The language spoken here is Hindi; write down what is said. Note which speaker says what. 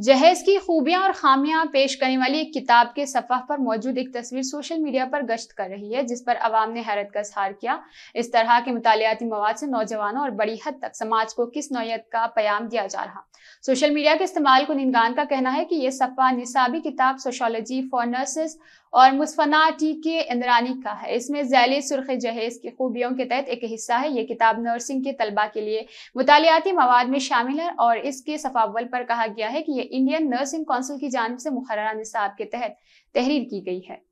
Speaker 1: जहेज की खूबियां और खामियां पेश करने वाली एक किताब के सफ़ा पर मौजूद एक तस्वीर सोशल मीडिया पर गश्त कर रही है जिस पर आवाम ने हैरत का इजहार किया इस तरह के मुतालियाती मवाद से नौजवानों और बड़ी हद तक समाज को किस नोयत का प्याम दिया जा रहा सोशल मीडिया के इस्तेमाल को निंदान का कहना है कि यह सफ़ा निसाबी किताब सोशोलॉजी फॉर नर्सेस और मुस्फना टी के इंद्रानी का है इसमें जैली सुर्ख जहेज की खूबियों के तहत एक हिस्सा है ये किताब नर्सिंग के तलबा के लिए मुतालियाती मवाद में शामिल है और इसके सफावल पर कहा गया है कि ये इंडियन नर्सिंग काउंसिल की जानब से मुकर्रा निसाब के तहत तहरीर की गई है